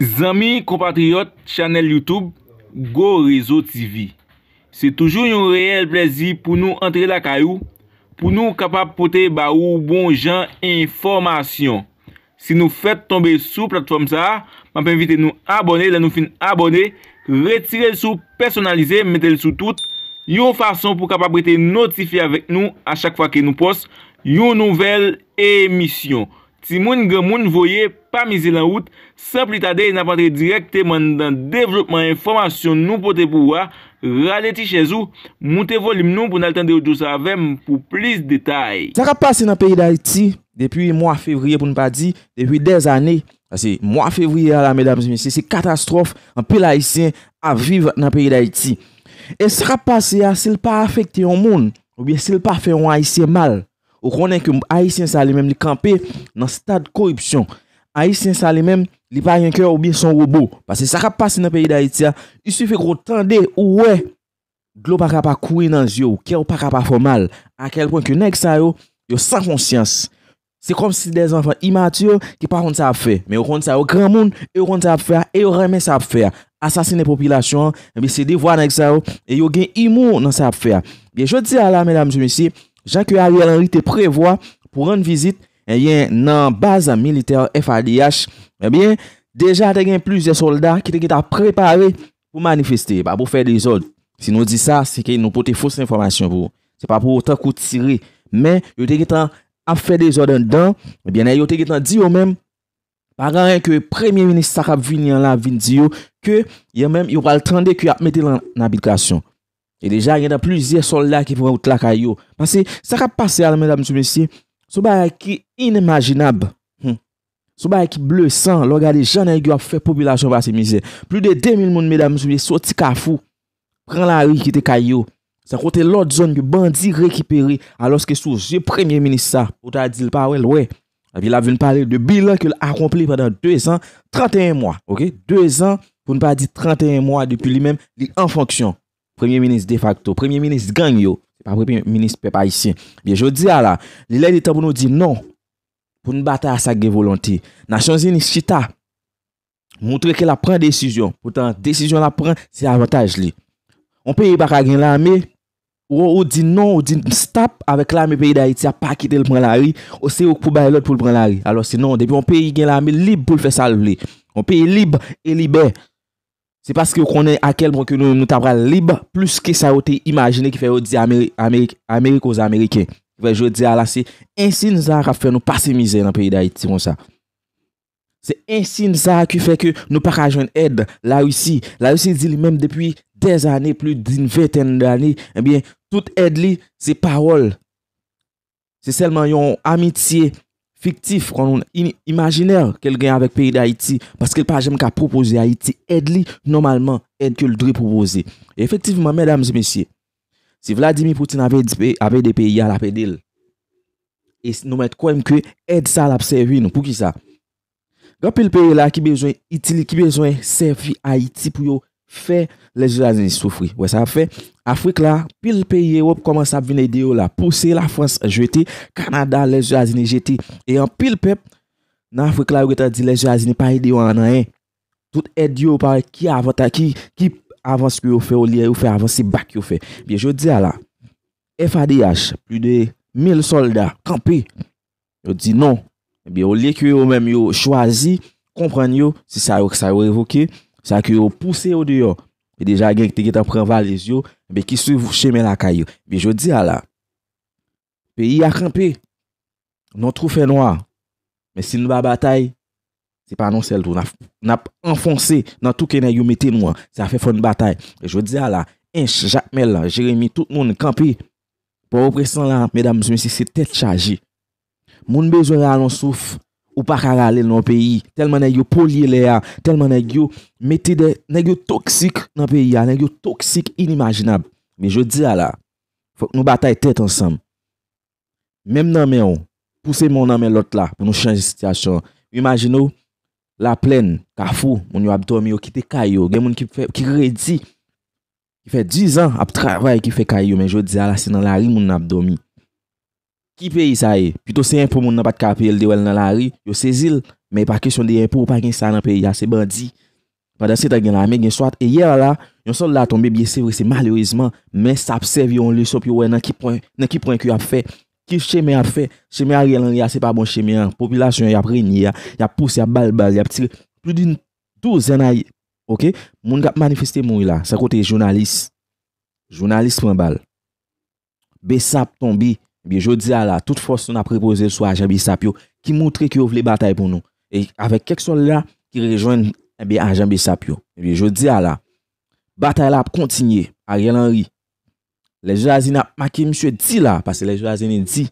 Zami, kompatriyot, chanel Youtube, Go Rezo TV. Se toujou yon reyel plezi pou nou antre lakayou, pou nou kapap pote ba ou bon jan informasyon. Si nou fèt tombe sou platform sa, ma pe mvite nou abone, la nou fin abone, retire l sou personalize, mette l sou tout, yon fason pou kapap rete notifi avèk nou a chak fwa ke nou pos yon nouvel emisyon. Ti moun gen moun voye, pa mizi lan wout, semp li tade yon apantre direkte man dan devlopman informasyon nou pote pouwa, raleti chez ou, moute volim nou pou nal tende ou dous avem pou plis detay. Saka pase nan peyi da iti, depi mwa fevriye pou npa di, depi dez ane, sase mwa fevriye la medam zimisi, se katastrofe an pe la hisyen aviv nan peyi da iti. E saka pase asil pa afekte yon moun, ou bi asil pa fe yon hisyen mal. Ou konen ke Aïsien Salimèm li kampe nan stade korupsyon. Aïsien Salimèm li pa yon kè ou bi son wou bou. Pase sa kap pasi nan peyi da iti ya. Yisi fè kon tende ou wè glopakapa kouye nan zyo ou kè wopakapa fomal. Akelpon ke Nek Sao yo san konsyans. Se kom si de zanfan imatyo ki pa kon sa ap fè. Men yo kon sa yo gran moun, yo kon sa ap fè, yo remen sa ap fè. Asasine popilasyon, mwen se devwa Nek Sao, yo gen imou nan sa ap fè. Bien, jodi ala mèdame jomisi. jank eh eh yo a yon anri te prevoa pou rande vizit en yon nan baza militer FADH, ebyen, deja te gen plusye soldat ki te gen a prepare pou manifeste, pa pou fè desod. Si nou di sa, se ke yon nou pote fos eh informasyon pou. Se pa pou otak ou tire. Men, yo te gen tan a fè desod an dan, ebyen, yo te gen tan di yo men, pa gan ren ke Premier Ministre Sakap Vinyan la vin di yo, ke, yo men, yo pal trende ki ap mette nan ablikasyon. E deja, yon da plizye soldat ki fwen wout la kayo. Pansi, sa ka pase al, mèdame soumissi, souba yon ki inemajinab, hmm. souba yon ki ble san, logade janay gyo a fwe populasyon basi mizè. Plu de demil moun, mèdame soumissi, sou ti kafou, pran la ri ki te kayo. Sa kote lòt zon ki bandi rekiperi alòs ki souje premye minisa. Pouta di l pawen lwe, api la ven pale de bilan ki l akompli padan 2 an, 31 mwa. 2 an pou npa di 31 mwa depi li men li an fonksyon. premye minis de facto, premye minis gang yo, pa premye minis pe pa isye. Biye, jodi a la, li lè di tabounou di non, pou n bata a sa ge volanti. Na chanzi ni chita, mwoutre ke la pren desisyon. Poutan, desisyon la pren, si avataj li. On pe yi baka gen la ame, ou ou di non, ou di stop, avek la ame pe yi da iti a pakite l pran la ri, ou se yi pou baye lot pou l pran la ri. Alo, sinon, depi, on pe yi gen la ame lib pou l fe salve li. On pe yi lib, yi libe, Se paske yo konen akel bon ke nou nou tabra liba plus ke sa yo te imajine ki fe yo di Amerikoz Ameriken. Vej yo di ala se ensin zar a fe nou pasemize nan peyida yi, ti monsa. Se ensin zar ki fe ke nou pa kajon ed la russi. La russi di li menm depi 10 ane, plu din 20 ane dani, ebyen eh tout ed li se parol. Se selman yon amitie. fiktif, konon, imaginer kel geny avèk peyi d'Haïti, paske l'pajem ka propose Haïti, ed li, normalman, ed ke l'dri propose. Efektivman, mèdames et messiè, si Vladimir Poutine avè de peyi yal apè dil, et nou mèt kwenm kwe, ed sa l'apservi nou, pou ki sa? Gopil peyi la ki bezwen itili, ki bezwen servi Haïti pou yo Fè lèjouazini soufri. Ouè sa fè, Afrik la, pil pe ye wop koman sa vine ide yo la. Pouse la Frans jwete, Kanada lèjouazini jwete. E an pil pep, nan Afrik la yo geta di lèjouazini pa ide yo ananen. Tout edi yo parè ki avan ta ki, ki avan skyo yo fè, o liye yo fè, avan si bak yo fè. Non. Eh Bi yo di ala, FADH, pi de mil soldat kampi, yo di non. Bi yo liye ki yo mèm yo chwazi, kompran yo si sa yo evokey. Sa ki yo pouse yo diyo, pe deja genk te getan pren valiz yo, be ki sou yu vouche men la kayo. Be jo diya la, pe yi a kampe, nou trou fe noua, me si nou ba batay, se pa nou sel tou, nou ap enfonse nan touke nan yu meten noua, sa fe fon batay. Be jo diya la, enche, jakmel, jeremi, tout moun kampe, pou ou presen la, mèdames, mèdames, si se tet chaji, moun bezon la nou souf. Ou pa ka rale nan peyi, telman nan yo polye le a, telman nan yo metide, nan yo toksik nan peyi a, nan yo toksik inimaginab. Men jo di a la, fok nou batay tet ansam. Mem nan men yo, pusey moun nan men lot la, pou nou chanje sityasyon. Mi imagino, la plen, ka fou, moun yo abdomi yo ki te kayo, gen moun ki redi, ki fe 10 an ap travay ki fe kayo, men jo di a la, se nan la rim moun nan abdomi. Ki peyi sa e? Pito se yon pou moun nan pat kapel de wel nan la ri, yo se zil, men pa kesyon de yon pou, pa gen sa nan peyi, ya se bandi, pa dan se ta gen la me, gen swat, e yer la, yon sol la tombe biye sevri, se malerizman, men sap sevri yon li, sop yon wè nan ki pran, nan ki pran ki ap fe, ki cheme ap fe, cheme a rè lan ya, se pa bon cheme an, popilasyon ya preni ya, ya pousse, ya bal bal, ya ptile, plu din touzen ay, ok, moun kap manifesté moun la, sa kote j Bi yo eh eh di ala, tout fos ton ap repose sou a Jean-Bi Sapio ki moutre ki ouv le batay pou nou. E avek kek sol la ki rejoen a Jean-Bi Sapio. Bi yo di ala, batay la ap kontinye a Riel Henry. Le jouazine ap maki mswe di la, pasi le jouazine di.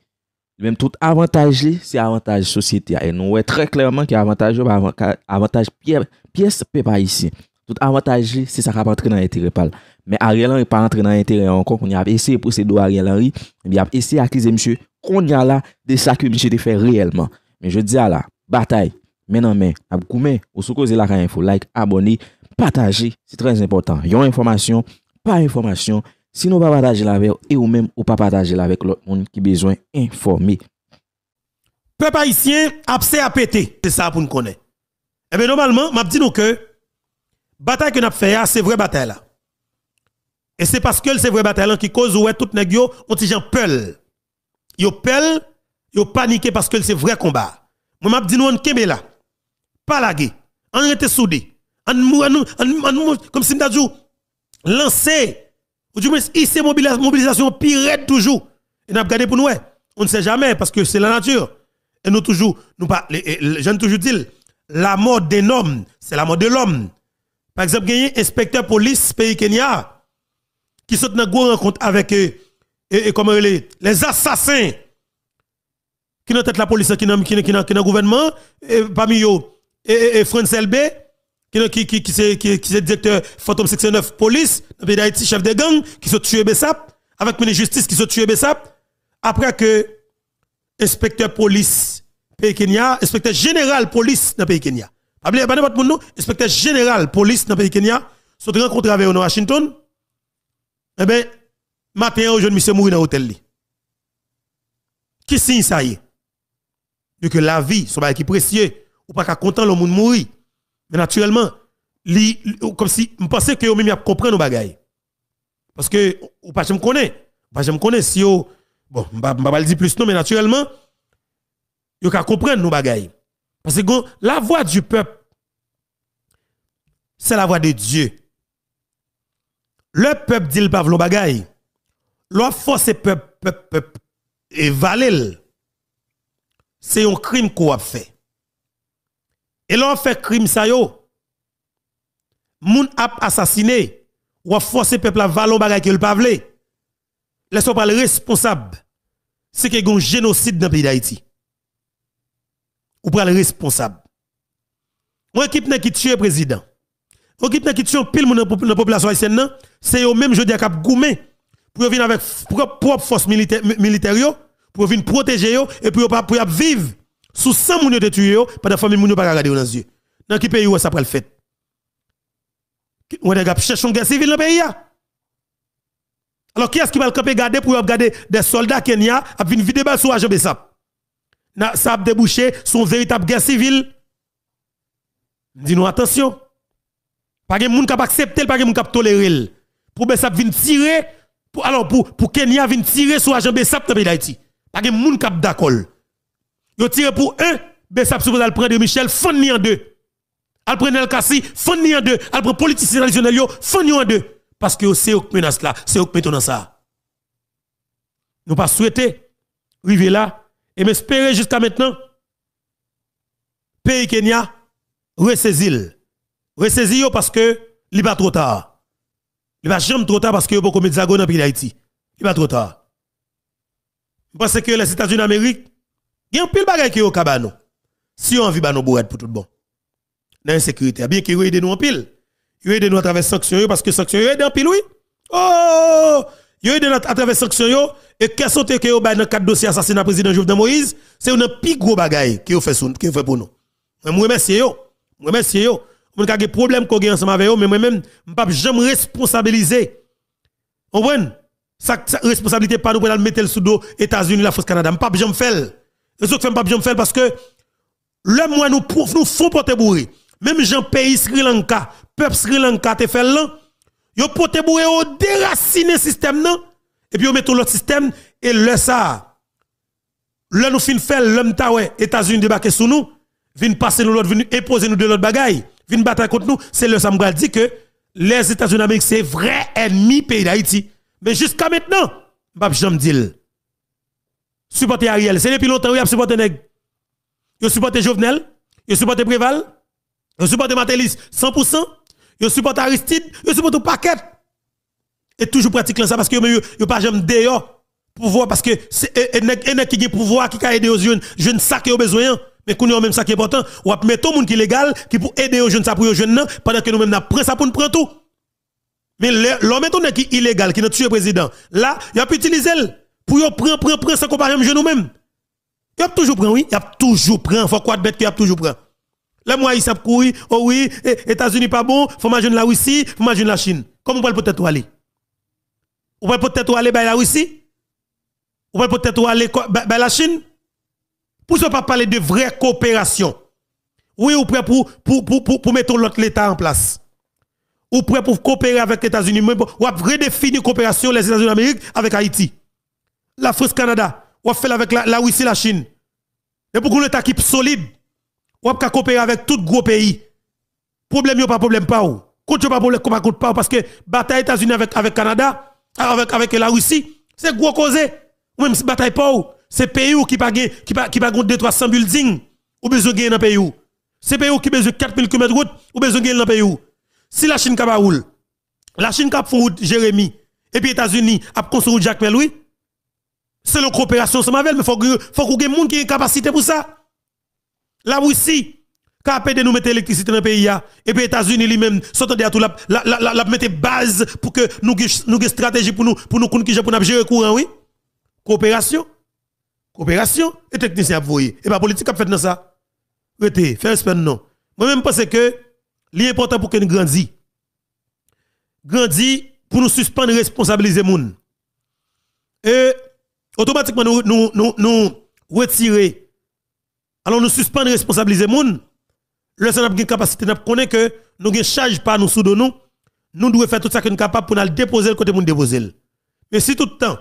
Di menm tout avantaj li, si avantaj sosyete. E nou wey tre klerman ki avantaj piye se pe pa isi. Sout avataje se sa kap antre nan entere pal. Men a riyalan e pa antre nan entere ankon kon yon ap esye pou se do a riyalan ri. Yon ap esye akize msye kon yon la de sa ki msye de fe riyalman. Men je di ala, batay, men anmen, ap koumen, ou soukoze la ka info, like, abone, pataje, se trenz important. Yon informasyon, pa informasyon, si nou pa pataje la ve, e ou men ou pa pataje la ve kon yon ki bejwen informe. Pe pa isyen, ap se apete. Se sa pou nou konen. Eh Ebe normalman, map di nou ke, bataille que nous avons fait, ah, c'est vraie bataille. Et c'est parce que c'est vraie bataille qui cause ouais tout le monde ont gens peur. Yo peur, yo paniqué parce que c'est vrai combat. Moi m'a dit nous on là. Pas guerre. On était soudé. On comme si nous dit lancer ou du moins ici mobilisation pire toujours. Et n'a regardé pour nous On ne sait jamais parce que c'est la nature. Et nous toujours nous pas je toujours dit la mort d'un homme, c'est la mort de l'homme. Par exemple, il y a un inspecteur police pays Kenya qui sont dans une rencontre avec euh, et, les, les assassins qui sont tête la police, qui n'a qui, qui, le gouvernement, et, parmi eux, et, et, France LB, qui, qui, qui, qui, qui, directeur Phantom 69 police, dans pays chef de gang, qui sont tués Bessap, avec ministre justice qui sont tués Bessap, après que inspecteur police pays Kenya, inspecteur général police dans pays Kenya, Abli nous, inspecteur général police dans le pays Kenya, sont rencontrés avec nous Washington. Eh bien, matin, aujourd'hui, monsieur mourir dans l'hôtel. Qui signe ça y est? que la vie, c'est qui précieux, ou pas content le monde mourir. Mais naturellement, comme si, je pensais que vous-même, compris comprenez nos bagailles. Parce que, ou pas, je me connais. Pas, je me connais si vous, bon, je ne vais pas dire plus non, mais naturellement, vous comprenez nos bagailles. Parce que la voix du peuple, c'est la voix de Dieu. Le peuple dit le pavlo bagaille. L'on force peuple, peuple, et valel. C'est un crime qu'on a fait. Et l'on fait crime ça yo. Moun a assassiné. Ou a forcé peuple à bagaille bagay que le pavle. Laissez pas le responsable. C'est que y un génocide dans le pays d'Haïti ou pral responsable. Ou équipe qui tue le président. Ou équipe qui tue pile mon la population haïtienne, c'est eux même je dis cap goumé pour venir avec propre force militaire militaire pour venir protéger eux et pour pour vivre sous 100 moun de tuer pendant famille famille moun pas regarder dans les yeux. Dans qui pays où ça pral fait On a chercher une guerre civile dans le pays Alors qui est-ce qui va le camper garder pour garder des soldats Kenya à venir vider balle sur de ça ça a débouché sur une véritable guerre civile. Dis-nous attention. Pas de monde qui accepter, pas de monde qui tolérer. Pour Bessap vient tirer, pour, alors pour, pour Kenya vient tirer sur agent Bessap dans le pays d'Haïti. Pas de monde qui d'accord. Yo tiré pour un, Bessap suppose le prendre de Michel, fonni en deux. Elle prend El Kassi, fonni en deux. Elle prend politicien traditionnel, fonni en deux. Parce que c'est une menace là, c'est une menace ça. Nous pas souhaiter arriver là et m'espérer jusqu'à maintenant, pays Kenya, ressaisit. Ressaisit parce que il pas trop tard. Il va jamais trop tard parce que n'y a beaucoup de dans le pays d'Haïti. Il pas trop tard. Parce que les États-Unis d'Amérique, il y a un pile choses qui au cabano. Si on a envie de bah, nous pour tout bon. Dans l'insécurité. Bien qu'ils aidé nous en pile. Ils aidé nous à travers sanctions parce que sanctions sont en pile, oui. Oh! Yo aidé à travers sanctions yo et qu'est-ce que yo dans quatre dossiers dossier assassinat président Jovenel Moïse, c'est une plus gros bagaille qui yo fait fait pour nous. Moi remercie yo. Moi remercie yo. On ka des problèmes qu'on gagne ensemble avec yo mais moi même m'pa jamais responsabiliser. On voit sa, responsabilité pas nous pour mettre le sous États-Unis la France Canada, m'pa jamais faire. les ne fait pas m'pa faire parce que le moins nous nous font porter bourré. Même Jean pays Sri Lanka, peuple Sri Lanka te fait là yo pote déraciné le système non et puis yo tout l'autre système et le ça le nous fin faire l'homme ta États-Unis débarquer sous nous vinn passer nous l'autre vinn imposer nous de l'autre bagaille vinn battre contre nous c'est le sa me dit que les États-Unis d'Amérique c'est vrai ennemi pays d'Haïti mais jusqu'à maintenant je me dis. supporter Ariel c'est depuis longtemps y a supporter nèg yo supporter Jovenel yo supporter Préval yo supporter Matelis 100% yo supporte Aristide, yo supporte tout paquet. Et toujours pratique ça parce que yo, yo pas jamais dehors pouvoir parce que c'est un qui a pouvoir qui a aider aux jeunes, jeunes ça qui ont besoin. Hein. Mais qu'on a même ça qui est important, ou mettent mettre tout monde qui est légal, qui pour aider aux jeunes ça pour aux jeunes hein, pendant que nous même n'a pris ça pour nous prendre tout. Mais l'homme est qui illégal, qui n'a tué le président, là, il a pu utiliser pour prendre, prendre, prendre, sans qu'on pas même jeune nous-mêmes. Il a toujours pris, oui, il a toujours pris, faut quoi de bête qu'il a toujours pris. Les mois, savent que Oh oui, eh, États-Unis pas bon. Faut imaginer la Russie, faut imaginer la Chine. Comment on peut peut-être aller? On peut peut-être aller vers la Russie? On peut peut-être aller vers la Chine? Pour ne pas parler de vraie coopération. Oui, ou prêt pour, pour, pour, pour, pour mettre l'autre l'État en place. Ou prêt pour coopérer avec les États-Unis. Ou à redéfinir coopération les États-Unis d'Amérique avec Haïti. La France-Canada. Ou avez faire avec la, Russie, la Chine. Et pour que l'État qui solide ou pas coopérer avec tout gros pays. Problème, pas problème, pas ou. pas problème, pas coûte pas Parce que bataille États-Unis avec, avec Canada, ah, avec, avec la Russie, c'est gros cause. Ou même si bataille pas ou. C'est pays ou qui pa qui pas, qui 300 buildings. Ou besoin gen dans pays ou. C'est pays ou qui besoin 4000 km de route. Ou besoin gen dans pays ou. Si la Chine kaba roule, la Chine fou route Jérémy, et puis États-Unis a construit Jacques Meloui, c'est la coopération, c'est ma mais faut que, faut que des gens qui aient capacité pour ça. La Russie, qui de nous mettre l'électricité dans le pays, et puis les États-Unis lui-même, mis à tout, la, la, la, la base pour que nous nous une stratégie pour nous, pour gérer le courant, oui. Coopération. Coopération. Et technicien, vous voyez. Et la politique a fait dans ça. Rete, faire respect, non. Moi-même, pense que l'important pour que nous grandissions. Grandir pour nous suspendre responsabiliser les gens. Et automatiquement, nous, nous, nous, nous retirer alors nous suspendons responsabiliser moun. Le Sénat a une capacité, nous connaissons que nous ne charge pas nous sous nous. Nous devons faire tout ça que nous sommes capables pour nous déposer le côté nous déposer. Mais si tout le temps,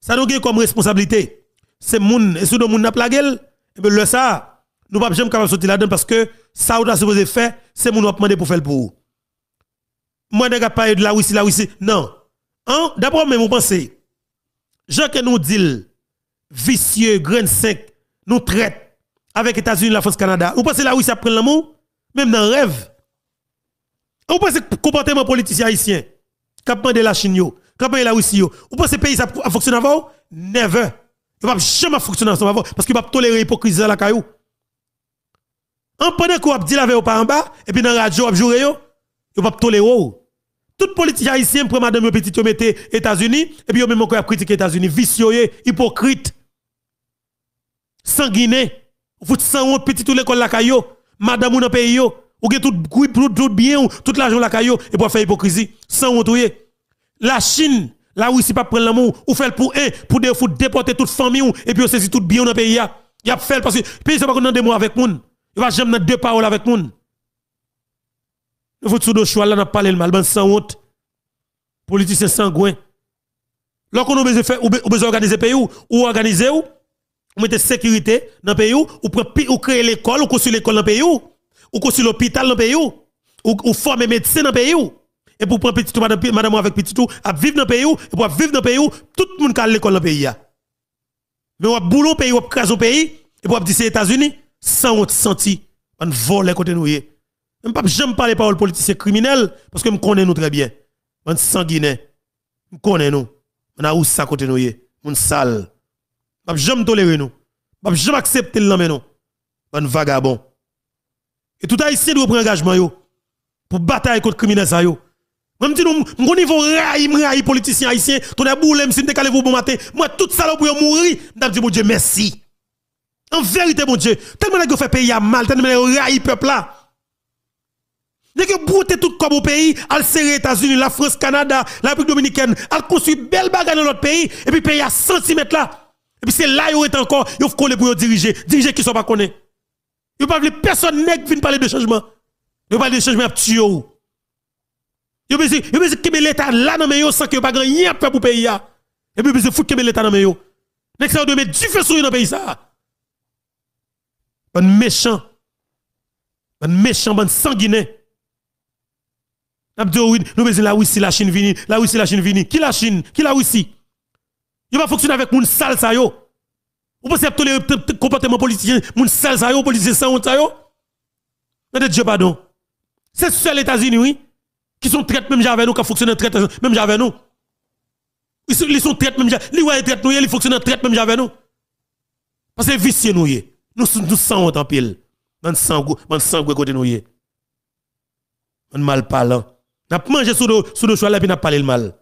ça nous a comme responsabilité, c'est moun et sous moun n'a pas la gueule, et eh le ça, nous ne sommes pas jamais capables de sortir là-dedans parce que ça, on supposé faire, c'est gens qui ont demandé pour faire pour vous. Moi, je ne pas de la là la ici. Non. Hein? D'abord, même, vous pensez, gens que nous dit, vicieux, grain 5, nous traite avec États-Unis, la France, Canada. Vous pensez la où ça prend l'amour Même dans le rêve. Vous pensez que le comportement politicien haïtien, quand de la Chine, quand de la Russie, vous pensez que le pays ça fonctionné avant Never. Il ne va jamais fonctionner avant parce qu'il va tolérer l'hypocrisie dans la caillou. En pendant qu'on dit la veille par en bas, et puis dans la radio, on ne il va tolérer. Tout politique haïtien prend madame yo petit États-Unis et puis vous même encore les États-Unis, vicieux, hypocrite, sanguiné. Vous sans petit tout l'école la caillot madame ou dans pays ou tout groupe tout, tout bien tout l'argent la caillot et pour faire hypocrisie sans honte. La Chine là où ici pas prendre l'amour ou faire pour un pour des déporter toute famille et puis on saisit tout bien dans pays ya Il fait parce que pays c'est pas dans des mots avec moun. Il va jamais deux paroles avec moun. Vous faut tout choix là n'a parler le mal ben, sans honte. Politicien sangouin. Lorsqu'on a besoin faire ou besoin organiser pays ou, ou organiser ou vous mettez sécurité dans le pays, ou, ou créez l'école, ou construisez l'école dans le pays, ou, construit l'hôpital dans le pays, ou, ou formez médecins dans le pays. Et pour prendre petit tout, madame, avec petit tout, à vivre dans le pays, et pour vivre dans le pays, tout le monde a l'école dans le pays. Mais on boulot pays, on crase au pays, et pour dire c'est États-Unis, sans autre senti, on vole côté nous. Je ne pas jamais parler paroles politiciens criminels parce que je connais nous très bien. On sanguinaire Je connais nous. On a où ça côté nous. On sale. Je ne jamais tolérer nous. Je ne jamais accepter le nom. Un vagabond. Et tout haïtien doit prendre engagement pour battre contre les criminels. Même si nous, nous niveau raïm raï politicien haïtien, ton a boule, si nous calé bon matin, moi tout ça là pour mourir, nous dit mon Dieu merci. En vérité mon Dieu, tellement que fait pays à mal, tellement que raï peuple là. Nous que brouté tout comme au pays, al serrer États-Unis, la France, Canada, la République dominicaine, al construit belle bagarre dans notre pays et puis pays à centimètres là. Et puis c'est là où est encore, il faut coller pour diriger. Diriger qui sont pas connus. Il ne parle personne qui vient parler de changement. Il parle de changement à tuer. Il veut dire que l'État là dans le sans qu'il n'y ait pas rien pour le pays. Hein. Et puis il veut foutre que l'État dans le pays. ça de mettre du feu sur le pays. Bon méchant. Bon méchant, bon sanguiné. N'a pas dit nous besoin la Russie, la Chine vini, la Russie, la Chine vini. Qui la Chine? Qui la Russie? Il pas fonctionner avec mon sale ça yo. Vous pensez les comportements politicien, mon sale ça yo, politicien sans honte ça yo. Mais Dieu pardon. C'est seuls États-Unis oui qui sont traités même j'avais nous qui fonctionnent traités même j'avais nous. Ils sont traités même ils ouais traite nous, ils fonctionnent traite même j'avais nous. Parce que vicieux nous nous nous sans honte en pile. On sans goût, dans sans goût côté nous On mal parlant. N'a mangé sous nos sous nos choix là puis n'a parlé le mal.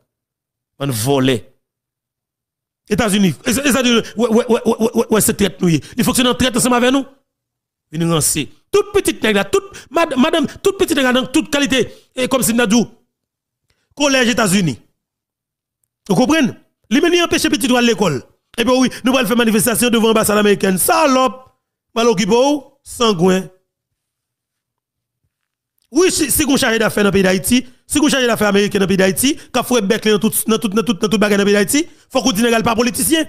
On volé. États-Unis. États-Unis, ouais, ouais, ouais, ouais, ouais, c'est traite nous. Il fonctionne en ensemble avec nous. Venez lancer. Toute petite nègre toute, madame, toute petite nègre dans toute qualité, et comme si nous collège États-Unis. Vous comprenez? Les menus empêchent petit droit à l'école. Et eh bien oui, nous allons faire manifestation devant l'ambassade américaine. Salope! Mal sangouin. Oui, si, si vous chargez d'affaires dans le pays d'Haïti, si vous chargez d'affaires américaines dans le pays d'Haïti, quand vous faites dans tout, dans tout, dans tout, dans tout bagage dans le pays d'Haïti, faut que vous pas politicien.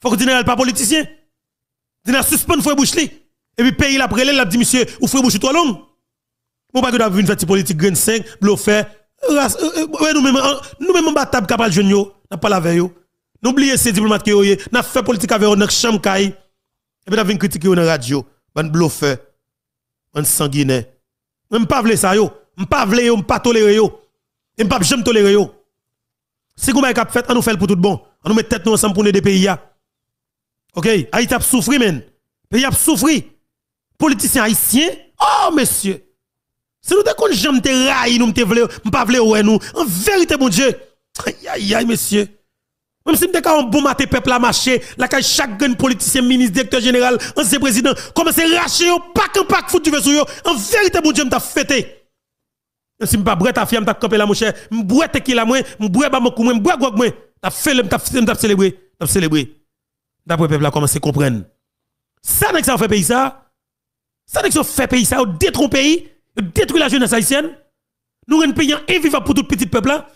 Faut que vous pas politicien. Dîner suspend Frère Bouchli. Et puis pays la prélève, la dit monsieur, ou Frère Bouchli trop long. Mon pas que d'avoir une fête politique grain 5, bluffer. nous même euh, nous même en battable capable jeune yo, n'a pas la veille yo. N'oubliez ces diplomates qui ont n'a fait politique avec eux dans chambre et puis n'a vinn critiquer dans radio, ban bluffer, ban sanguiné. Je ne pas vle ça yo. Je ne pas vle yo, je pas tolérer yo. Je ne pas tolérer yo. Si vous avez fait, on nous fait pour tout bon. On nous met tête nous ensemble pour nous des pays OK, Haïti a souffri men. Pays a souffri. Politicien haïtien, oh monsieur. Si nous te j'aime te raï, nous te vle, pas vle ouais nous. En vérité mon Dieu. Aïe aïe aïe monsieur. Même si vous un bon matin, peuple a marché, la caille chaque politicien, ministre, directeur général, ancien président, commence à racher un pack, un pack, foutu sur vous. En vérité, mon Dieu, m'a fêté. Si pas bret à fiam t'a campé la mon cher, te qui la moi, m'bret ba mokou moi, m'bret gog moi, t'a fait le m'a t'a célébré, t'a célébré. D'après peuple a commencé comprendre. Ça n'est que ça fait pays ça. Ça n'est que ça fait pays ça, détruit pays, détruit la jeunesse haïtienne. Nous un pays invivable pour tout petit peuple là.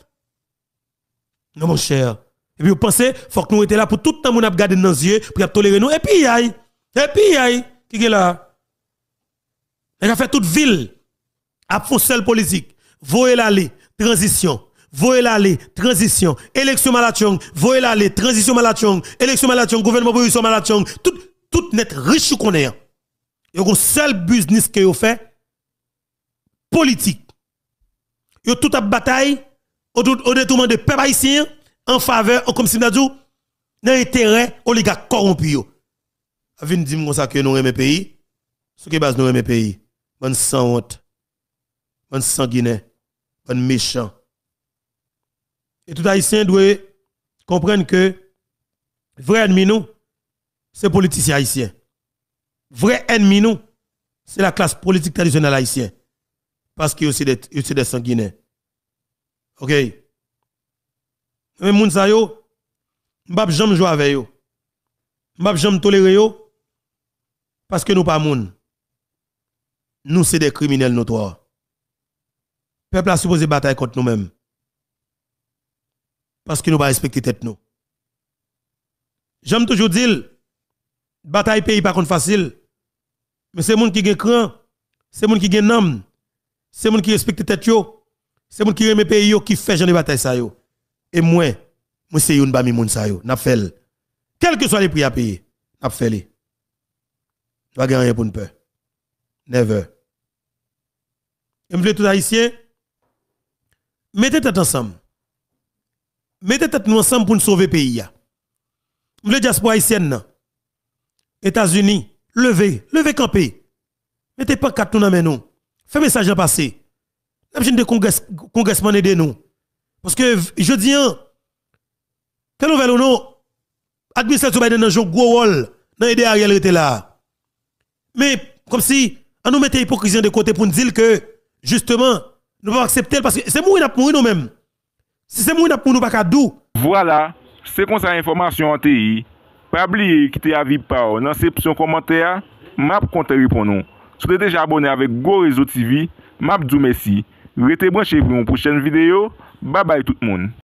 Non mon cher. Et puis vous pensez, faut que nous étions là pour tout le temps, nous garder dans les yeux, pour tolérer nous. Et puis, aïe. Et puis, aïe. Qui est là? On a fait toute ville. A seule politique. Voyez l'aller, transition. Voyez l'aller, transition. Élection malachong. Voyez l'aller, transition malachong. Élection malachong, gouvernement position malachong. Tout, tout net riche qu'on est. le un seul business que vous fait, politique. a tout à bataille, au, au détournement de peuple haïtien en faveur, comme si nous dans l'intérêt oligarque corrompu. Avin dit comme ça que nous aimons pays. Ce qui base nous aimons pays. Bon sans honte. Bon On Bon méchant. Et tout haïtien doit comprendre que vrai ennemi nous, c'est politicien haïtien. Vrai ennemi nous, c'est la classe politique traditionnelle haïtienne. Parce qu'ils aussi des aussi des sanguinaires. OK? Mais moun sa yo, m'bap jamais jouer avec yo. M'bap jamais tolérer yo. Parce que nous pas moun. Nous c'est des criminels notoires. Peuple a supposé bataille contre nous-mêmes. Parce que nous pas respecter tête nous. J'aime toujours dire, bataille pays pas facile. Mais c'est gens qui ont cran, c'est gens qui gagne homme, c'est gens qui respecte tête yo, c'est gens qui aime pays qui fait genre bataille ça yo. Et moi, moi c'est une parmi moun sa yo, n'a Quel que soit les prix à payer, n'a fait. Pas gagner pour ne peur. Never. Et m'vle tout haïtien, mettez tête ensemble. Mettez tête nous ensemble pour nous sauver le pays. Je veux diaspora haïtienne. États-Unis, levez, levez campé. Mettez pas quatre nous dans nous. Faites message à passer. Nous Congrès des congrès aider nous. Parce que je dis, hein, quelle nouvelle ou non, Administration Biden a un gros rôle dans l'idée Ariel était là. Mais comme si on nous mettait hypocrisie de côté pour nous dire que, justement, nous pas accepter parce que c'est qui pas mourir nous-mêmes. Si c'est nous qui pour nous pas nous. Voilà, c'est comme ça l'information en TI. Pas oublier quitter à vivre par dans section commentaire, m'a compter pour nous. Si vous êtes déjà abonné avec Go Réseau TV, m'a merci. Restez branchés pour une prochaine vidéo. Babay tout moun.